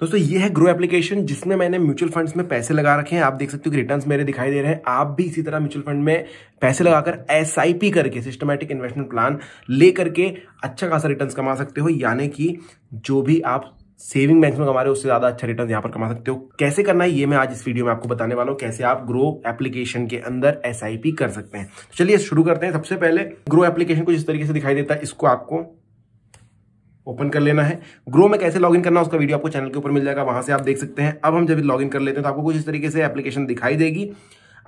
दोस्तों ये है ग्रो एप्लीकेशन जिसमें मैंने म्यूचुअल फंड्स में पैसे लगा रखे हैं आप देख सकते हो कि रिटर्न्स मेरे दिखाई दे रहे हैं आप भी इसी तरह म्यूचुअल फंड में पैसे लगाकर एस करके सिस्टमेटिक इन्वेस्टमेंट प्लान ले करके अच्छा खासा रिटर्न कमा सकते हो यानी कि जो भी आप सेविंग बैंक में कमा रहे हो उससे ज्यादा अच्छा रिटर्न यहाँ पर कमा सकते हो कैसे करना है ये मैं आज इस वीडियो में आपको बताने वाला हूँ कैसे आप ग्रो एप्लीकेशन के अंदर एस कर सकते हैं तो चलिए शुरू करते हैं सबसे पहले ग्रो एप्लीकेशन को जिस तरीके से दिखाई देता है इसको आपको ओपन कर लेना है ग्रो में कैसे लॉगिन करना उसका वीडियो आपको चैनल के ऊपर मिल जाएगा वहां से आप देख सकते हैं अब हम जब लॉगिन कर लेते हैं तो आपको कुछ इस तरीके से एप्लीकेशन दिखाई देगी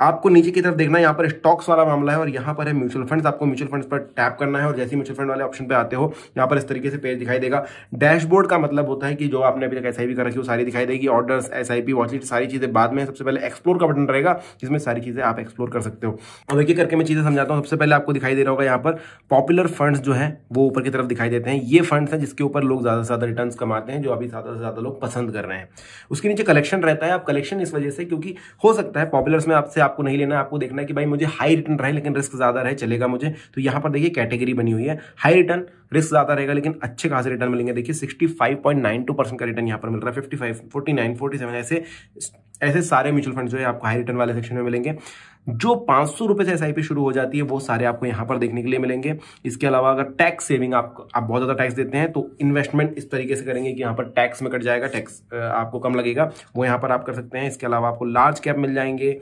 आपको नीचे की तरफ देखना है यहाँ पर स्टॉक्स वाला मामला है और यहाँ पर है म्यूचुअल फंड्स आपको म्यूचुअल फंड्स पर टैप करना है और जैसे म्यूचुअल फंड वाले ऑप्शन पर आते हो यहाँ पर इस तरीके से पेज दिखाई देगा डैशबोर्ड का मतलब होता है कि जो आपने अभी तक एस कर रखी हो सारी दिखाई देगी ऑर्डर एस आई पी सारी चीज़ें बाद में सबसे पहले एक्सप्लोर का बटन रहेगा जिसमें सारी चीज़ें आप एक्सप्लोर कर सकते हो और एक करके मैं चीज़ें समझाता हूँ सबसे पहले आपको दिखाई दे रहा होगा यहाँ पर पॉपुलर फंड जो है वो ऊपर की तरफ दिखाई देते हैं ये फंड्स हैं जिसके ऊपर लोग ज़्यादा से ज़्यादा रिटर्न कमाते हैं जो अभी ज़्यादा से ज़्यादा लोग पसंद कर रहे हैं उसके नीचे कलेक्शन रहता है आप कलेक्शन इस वजह से क्योंकि हो सकता है पॉपुलर्स में आपसे आपको नहीं लेना आपको देखना है कि भाई मुझे हाई रिटर्न रहे लेकिन रिस्क ज़्यादा रहे चलेगा मुझे तो यहां पर देखिए कैटेगरी बनी हुई है हाई रिटर्न रिस्क ज़्यादा रहेगा लेकिन अच्छे खासे रिटर्न मिलेंगे देखिए सिक्सटी फाइव परसेंट का रिटर्न यहाँ पर मिल रहा है fifty five forty nine seven ऐसे ऐसे सारे म्यूचुअल फंड जो है आपको हाई रिटर्न वाले सेक्शन में मिलेंगे जो पांच सौ रुपए से एसआईपी शुरू हो जाती है वो सारे आपको यहां पर देखने के लिए मिलेंगे इसके अलावा अगर टैक्स सेविंग आप आप बहुत ज़्यादा टैक्स देते हैं तो इन्वेस्टमेंट इस तरीके से करेंगे कि यहां पर टैक्स में कट जाएगा टैक्स आपको कम लगेगा वो यहां पर आप कर सकते हैं इसके अलावा आपको लार्ज कैप मिल जाएंगे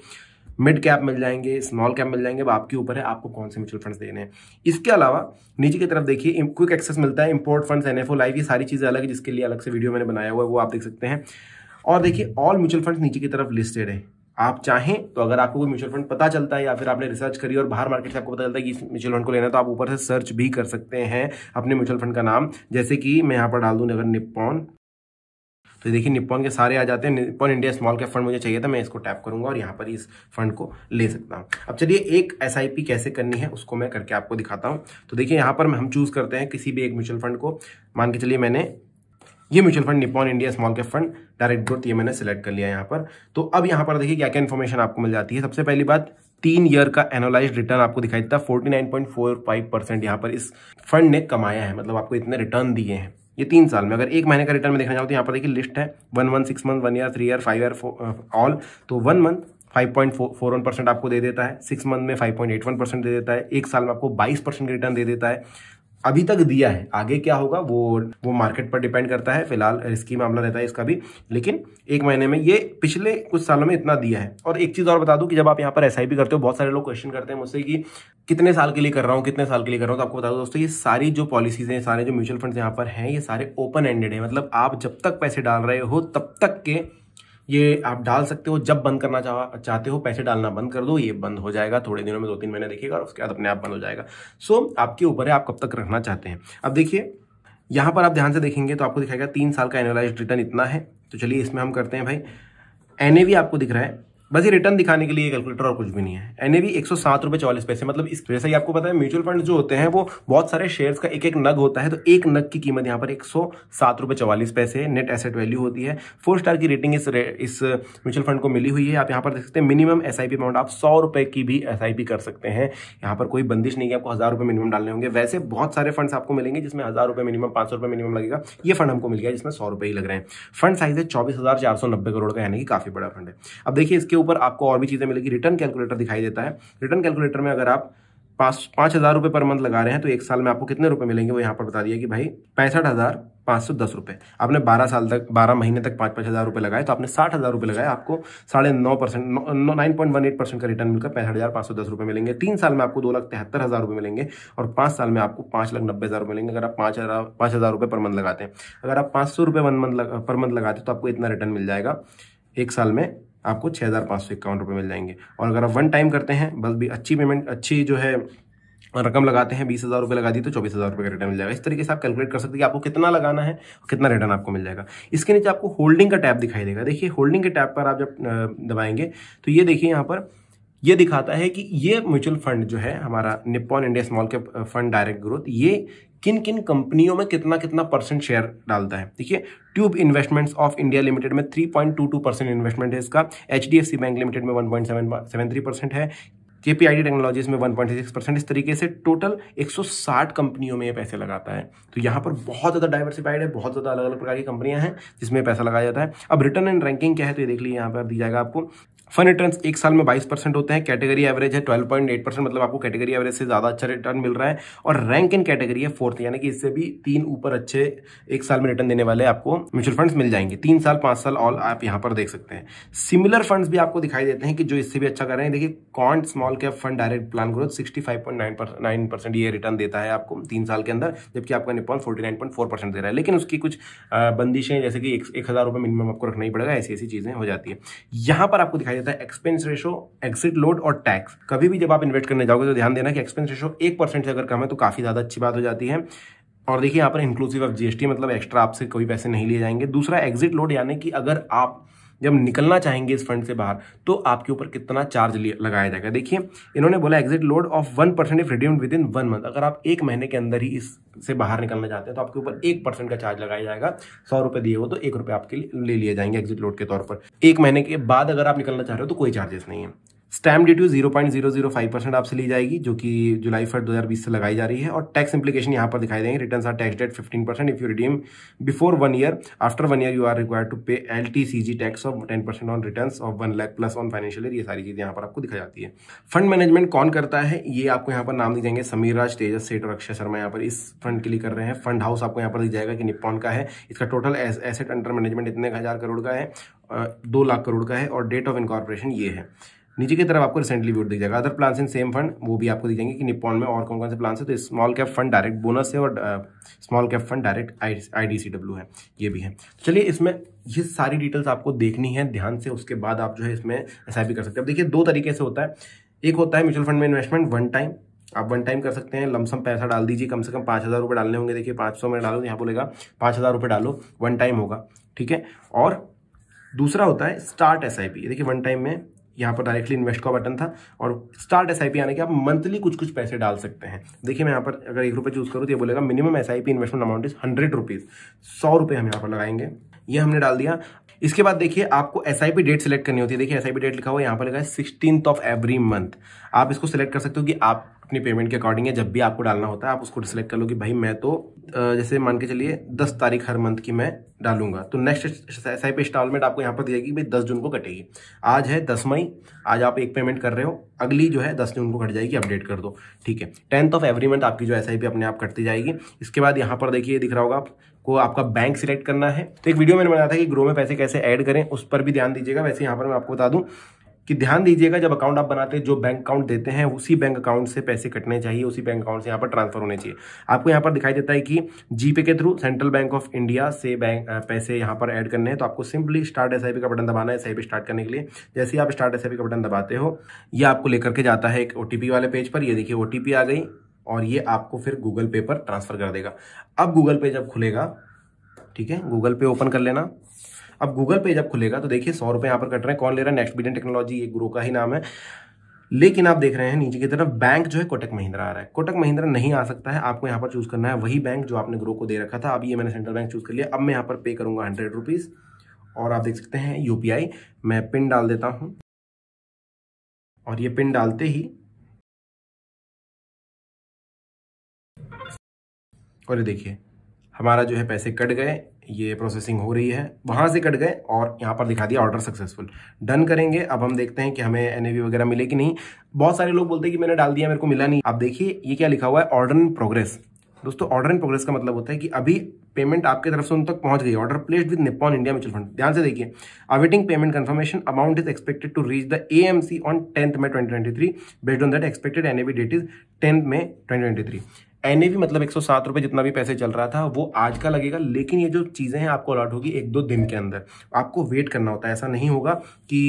मिड कैप मिल जाएंगे स्मॉल कैप मिल जाएंगे अब आपके ऊपर है आपको कौन से म्यूचुअल फंड्स देने हैं इसके अलावा नीचे की तरफ देखिए क्विक एक्सेस मिलता है इंपोर्ट फंड्स एन लाइफ ये सारी चीज़ें अलग है जिसके लिए अलग से वीडियो मैंने बनाया हुआ है वो आप देख सकते हैं और देखिए ऑल म्यूचुअल फंड्स नीचे की तरफ लिस्टेड है आप चाहें तो अगर आपको कोई म्यूचुअल फंड पता चलता है या फिर आपने रिसर्च करी और बाहर मार्केट से आपको पता चलता है कि इस म्यूचुअल फंड को लेना है तो आप ऊपर से सर्च भी कर सकते हैं अपने म्यूचुअल फंड का नाम जैसे कि मैं यहाँ पर डाल दूँ अगर निपॉन तो देखिए निप्पॉन के सारे आ जाते हैं Nippon India small cap fund मुझे चाहिए था मैं इसको टैप करूंगा और यहाँ पर इस फंड को ले सकता हूँ अब चलिए एक एस कैसे करनी है उसको मैं करके आपको दिखाता हूँ तो देखिए यहाँ पर हम चूज़ करते हैं किसी भी एक म्यूचुअल फंड को मान के चलिए मैंने ये mutual fund Nippon India small cap fund direct growth ये मैंने सिलेक्ट कर लिया यहाँ पर तो अब यहाँ पर देखिए क्या क्या इन्फॉर्मेशन आपको मिल जाती है सबसे पहली बात तीन ईयर का एनालाइज रिटर्न आपको दिखाई देता है forty nine point four five percent यहाँ पर इस फंड ने कमाया है मतलब आपको इतने रिटर्न दिए हैं ये तीन साल में अगर एक महीने का रिटर्न में देखना चाहो तो यहाँ पर देखिए लिस्ट है one month six month one year three year five year all तो वन मंथ 5.41 परसेंट आपको दे देता है सिक्स मंथ में 5.81 परसेंट दे देता है एक साल में आपको 22 परसेंट रिटर्न दे देता है अभी तक दिया है आगे क्या होगा वो वो मार्केट पर डिपेंड करता है फिलहाल रिस्की मामला रहता है इसका भी लेकिन एक महीने में ये पिछले कुछ सालों में इतना दिया है और एक चीज़ और बता दूं कि जब आप यहाँ पर एस करते हो बहुत सारे लोग क्वेश्चन करते हैं मुझसे कि कितने साल के लिए कर रहा हूँ कितने साल के लिए कर रहा हूँ तो आपको बता दूँ दोस्तों ये सारी जो पॉलिसीज हैं सारे जो म्यूचुअल फंड यहाँ पर हैं ये सारे ओपन एंडेड है मतलब आप जब तक पैसे डाल रहे हो तब तक के ये आप डाल सकते हो जब बंद करना चाह चाहते हो पैसे डालना बंद कर दो ये बंद हो जाएगा थोड़े दिनों में दो तीन महीने देखिएगा और उसके बाद अपने आप बंद हो जाएगा सो so, आपके ऊपर है आप कब तक रखना चाहते हैं अब देखिए यहाँ पर आप ध्यान से देखेंगे तो आपको दिखाएगा तीन साल का एनुअलाइज रिटर्न इतना है तो चलिए इसमें हम करते हैं भाई एन आपको दिख रहा है बस ये रिटर्न दिखाने के लिए कैलकुलेटर और कुछ भी नहीं है एन ए एक सौ सात रुपए चौलीस पैसे मतलब इस वैसे ही आपको पता है म्यूचुअल फंड जो होते हैं वो बहुत सारे शेयर्स का एक एक नग होता है तो एक नग की कीमत यहाँ पर एक सौ सात रुपए चौवालीस पैसे नेट एसेट वैल्यू होती है फोर स्टार की रेटिंग इस इस म्यूचुअल फंड को मिली हुई है आप यहाँ पर देख सकते हैं minimum S I P amount आप सौ रुपए की भी एस कर सकते हैं यहाँ पर कोई बंदिश नहीं है आपको हज़ार रुपये मिनिमम डालने होंगे वैसे बहुत सारे फंड आपको मिलेंगे जिसमें हज़ार रुपये मिनिमम पांच सौ रुपये मिनिमम लगेगा ये फंड हमको मिल गया जिसमें सौ रुपये ही लग रहे हैं फंड साइज है चौबीस हज़ार चार सौ नब्बे करोड़ का यानी कि काफ़ी बड़ा फंड है अब देखिए इसके ऊपर आपको और भी चीज़ें मिलेगी रिटर्न कैलकुलेटर दिखाई देता है रिटर्न कैलकुलेटर में अगर आप पाँच पाँच हज़ार रुपये पर मंथ लगा रहे हैं तो एक साल में आपको कितने रुपए मिलेंगे वो यहाँ पर बता दिया कि भाई पैंसठ हज़ार पाँच सौ दस रुपये आपने बारह साल तक बारह महीने तक पाँच पाँच हज़ार रुपये लगाए तो आपने साठ हज़ार रुपये लगाए आपको साढ़े नौ percent nine point one eight percent का रिटर्न मिलकर पैंसठ हज़ार पाँच सौ दस रुपये मिलेंगे तीन साल में आपको दो लाख तिहत्तर हज़ार रुपये मिलेंगे और पाँच साल में आपको पाँच लाख नब्बे हज़ार रुपये मिलेंगे अगर आप पाँच हज़ार पाँच हज़ार रुपये पर मंथ लगाते हैं अगर आप पाँच सौ रुपये वन मंथ पर मंथ लगाते हैं तो आपको इतना रिटर्न मिल जाएगा एक साल में आपको छः हज़ार पाँच सौ इक्यावन रुपये मिल जाएंगे और अगर आप वन टाइम करते हैं बस भी अच्छी पेमेंट अच्छी जो है रकम लगाते हैं बीस हज़ार रुपये लगा दी तो चौबीस हज़ार रुपये का रिटर्न मिल जाएगा इस तरीके से आप कैलकुलेट कर सकते हैं कि आपको कितना लगाना है और कितना रिटर्न आपको मिल जाएगा इसके नीचे आपको होल्डिंग का टैब दिखाई देगा देखिए होल्डिंग के टैब पर आप जब दबाएंगे तो ये देखिए यहाँ पर ये दिखाता है कि ये म्यूचुअल फंड जो है हमारा Nippon India small cap fund direct growth ये किन किन कंपनियों में कितना कितना परसेंट शेयर डालता है देखिए Tube Investments of India Limited में 3.22 परसेंट इन्वेस्टमेंट है इसका एच बैंक लिमिटेड में 1.73 परसेंट है केपीआईडी टेक्नोलॉजीज में 1.6 परसेंट इस तरीके से टोटल 160 कंपनियों में ये पैसे लगाता है तो यहाँ पर बहुत ज़्यादा डाइवर्सिफाइड है बहुत ज़्यादा अलग अलग प्रकार की कंपनियां हैं जिसमें पैसा लगाया जाता है अब रिटर्न एंड रैंकिंग क्या है तो ये देख लीजिए यहाँ पर दी जाएगा आपको फन रिटर्न एक साल में 22 परसेंट होते हैं कैटेगरी एवरेज है 12.8 परसेंट मतलब आपको कैटेगरी एवरेज से ज़्यादा अच्छा रिटर्न मिल रहा है और रैंक इन कैटेगरी है फोर्थ यानी कि इससे भी तीन ऊपर अच्छे एक साल में रिटर्न देने वाले आपको म्यूचुअल फंड्स मिल जाएंगे तीन साल पांच साल ऑल आप यहां पर देख सकते हैं सिमिलर फंड भी आपको दिखाई देते हैं कि जो इससे भी अच्छा कर रहे हैं देखिए Quant small cap fund direct plan growth sixty ये रिटर्न देता है आपको तीन साल के अंदर जबकि आपका निपॉन फोर्टी दे रहा है लेकिन उसकी कुछ बंदिशें जैसे कि एक, मिनिमम आपको रखना ही पड़ेगा ऐसी ऐसी चीज़ें हो जाती है यहां पर आपको दिखाई दिखाई देता है एक्सपेंस रेशो एक्सिट लोड और टैक्स कभी भी जब आप इन्वेस्ट करने जाओगे तो ध्यान देना कि एक्सपेंस रेशो एक परसेंट से अगर कम है तो काफी ज्यादा अच्छी बात हो जाती है और देखिए यहाँ पर इंक्लूसिव ऑफ जीएसटी मतलब एक्स्ट्रा आपसे कोई पैसे नहीं लिए जाएंगे दूसरा एग्जिट लोड यानी कि अगर आप जब निकलना चाहेंगे इस फंड से बाहर तो आपके ऊपर कितना चार्ज लगाया जाएगा देखिए इन्होंने बोला exit load of one percent if redeemed within one month अगर आप एक महीने के अंदर ही इससे बाहर निकलना चाहते हैं तो आपके ऊपर एक परसेंट का चार्ज लगाया जाएगा सौ रुपए दिए हो तो एक रुपए आपके लिए ले लिए जाएंगे एग्जिट लोड के तौर पर एक महीने के बाद अगर आप निकलना चाह रहे हो तो कोई चार्जेस नहीं है स्टैम्प ड्यूटी फाइव परसेंट आपसे ली जाएगी जो कि जुलाई फर्स्ट दो हज़ार बीस से लगाई जा रही है और टैक्स इंप्लीकेशन यहाँ पर दिखाई देंगे return are taxed at fifteen percent if you redeem before one year after one year you are required to pay L T C G tax of ten percent on return of one lakh plus on financial ये सारी चीज़ यहाँ पर आपको दिखाई जाती है fund management कौन करता है ये आपको यहाँ पर नाम दिख जाएंगे समीर राज तेजस सेठ और अक्षय शर्मा यहाँ पर इस फंड के लिए कर रहे हैं फंड हाउस आपको यहाँ पर दिख जाएगा कि निपॉन का है इसका टोटल एसेट अंडर मैनेजमेंट इतने हज़ार करोड़ का है दो लाख करोड़ का है और डेट ऑफ इनकॉर्पोरेशन ये है नीचे की तरफ आपको रिसेंटली व्यूट दिख जाएगा other plans in same fund वो भी आपको दिख जाएंगे कि निपॉन में और कौन कौन से प्लान्स है तो small cap fund direct bonus है और small cap fund direct I D C है ये भी है तो चलिए इसमें ये सारी डिटेल्स आपको देखनी है ध्यान से उसके बाद आप जो है इसमें एस आई पी कर सकते हैं अब देखिए दो तरीके से होता है एक होता है म्यूचुअल फंड में इन्वेस्टमेंट वन टाइम आप वन टाइम कर सकते हैं लमसम पैसा डाल दीजिए कम से कम पाँच हज़ार रुपये डालने होंगे देखिए पाँच सौ में डालो यहाँ बोलेगा पाँच हज़ार रुपये डालो वन टाइम होगा ठीक है और दूसरा होता है स्टार्ट एस आई पी देखिए वन टाइम में यहाँ पर डायरेक्टली इन्वेस्ट का बटन था और स्टार्ट एस आई आने के आप मंथली कुछ कुछ पैसे डाल सकते हैं देखिए मैं यहाँ पर अगर एक रुपये चूज़ करूँ तो ये बोलेगा minimum S I P investment amount is hundred rupees सौ रुपये हम यहाँ पर लगाएंगे ये हमने डाल दिया इसके बाद देखिए आपको S I P date select करनी होती है देखिए एस आई पी डेट लिखा हुआ यहाँ पर लिखा है सिक्सटीन ऑफ एवरी मंथ आप इसको सिलेक्ट कर सकते हो कि आप अपनी पेमेंट के अकॉर्डिंग है जब भी आपको डालना होता है आप उसको सिलेक्ट कर लो कि भाई मैं तो जैसे मान के चलिए दस तारीख हर मंथ की मैं डालूंगा तो next S I P installment आपको यहाँ पर दी जाएगी भाई दस जून को कटेगी आज है दस मई आज आप एक पेमेंट कर रहे हो अगली जो है दस जून को कट जाएगी अपडेट कर दो ठीक है टेंथ ऑफ एवरी मंथ आपकी जो एस आई पी अपने आप कटती जाएगी इसके बाद यहाँ पर देखिए दिख रहा होगा को आपका बैंक सिलेक्ट करना है तो एक वीडियो मैंने बनाया था कि ग्रो में पैसे कैसे ऐड करें उस पर भी ध्यान दीजिएगा वैसे यहाँ पर मैं आपको बता दूं कि ध्यान दीजिएगा जब अकाउंट आप बनाते हैं जो बैंक अकाउंट देते हैं उसी बैंक अकाउंट से पैसे कटने चाहिए उसी बैंक अकाउंट से यहाँ पर ट्रांसफर होने चाहिए आपको यहाँ पर दिखाई देता है कि जीपे के through Central Bank of India से बैंक पैसे यहाँ पर ऐड करने हैं तो आपको सिंपली स्टार्ट एस का बटन दबाना है एस स्टार्ट करने के लिए जैसे ही आप स्टार्ट एस का बटन दबाते हो यह आपको लेकर के जाता है एक ओ वाले पेज पर ये देखिए ओ आ गई और ये आपको फिर गूगल पे पर ट्रांसफर कर देगा अब गूगल पे जब खुलेगा ठीक है गूगल पे ओपन कर लेना अब गूगल पे जब खुलेगा तो देखिए सौ रुपए यहां पर कट रहे हैं कौन ले रहा है नेक्स्ट बिलियन टेक्नोलॉजी ये ग्रो का ही नाम है लेकिन आप देख रहे हैं नीचे की तरफ बैंक जो है कोटक महिंद्रा आ रहा है कोटक महिंद्रा नहीं आ सकता है आपको यहां पर चूज करना है वही बैंक जो आपने ग्रो को दे रखा था अब ये मैंने सेंट्रल बैंक चूज कर लिया अब मैं यहां पर पे करूंगा हंड्रेड रुपीज़ और आप देख सकते हैं यूपीआई मैं पिन डाल देता हूं और ये पिन डालते ही और ये देखिए हमारा जो है पैसे कट गए ये प्रोसेसिंग हो रही है वहाँ से कट गए और यहाँ पर दिखा दिया ऑर्डर सक्सेसफुल डन करेंगे अब हम देखते हैं कि हमें एन वगैरह मिले कि नहीं बहुत सारे लोग बोलते हैं कि मैंने डाल दिया मेरे को मिला नहीं आप देखिए ये क्या लिखा हुआ है ऑर्डर इन प्रोग्रेस दोस्तों ऑर्डर इन प्रोग्रेस का मतलब होता है कि अभी पेमेंट आपके तरफ से उन तक पहुंच गई order placed with Nippon India mutual fund ध्यान से देखिए awaiting payment confirmation amount is expected to reach the AMC on tenth May 2023 based on that expected NAV date is tenth May 2023 N भी मतलब एक सौ जितना भी पैसे चल रहा था वो आज का लगेगा लेकिन ये जो चीज़ें हैं आपको अलॉट होगी एक दो दिन के अंदर आपको वेट करना होता है ऐसा नहीं होगा कि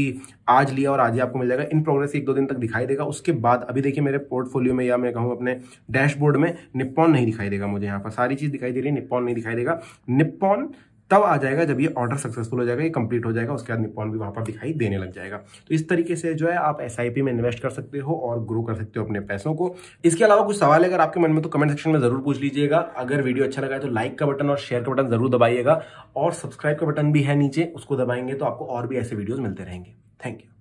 आज लिया और आज ही आपको मिल जाएगा इन प्रोग्रेस एक दो दिन तक दिखाई देगा उसके बाद अभी देखिए मेरे पोर्टफोलियो में या मैं कहूँ अपने डैशबोर्ड में निप्पॉन नहीं दिखाई देगा मुझे यहाँ पर सारी चीज़ दिखाई दे रही है निप्पॉन नहीं दिखाई देगा निप्पॉन तब आ जाएगा जब ये ऑर्डर सक्सेसफुल हो जाएगा ये कंप्लीट हो जाएगा उसके बाद निपॉन भी वहाँ पर दिखाई देने लग जाएगा तो इस तरीके से जो है आप एस में इन्वेस्ट कर सकते हो और ग्रो कर सकते हो अपने पैसों को इसके अलावा कुछ सवाल अगर आपके मन में तो कमेंट सेक्शन में जरूर पूछ लीजिएगा अगर वीडियो अच्छा लगा तो लाइक का बटन और शेयर का बटन जरूर दबाइएगा और सब्सक्राइब का बटन भी है नीचे उसको दबाएंगे तो आपको और भी ऐसे वीडियोज मिलते रहेंगे थैंक यू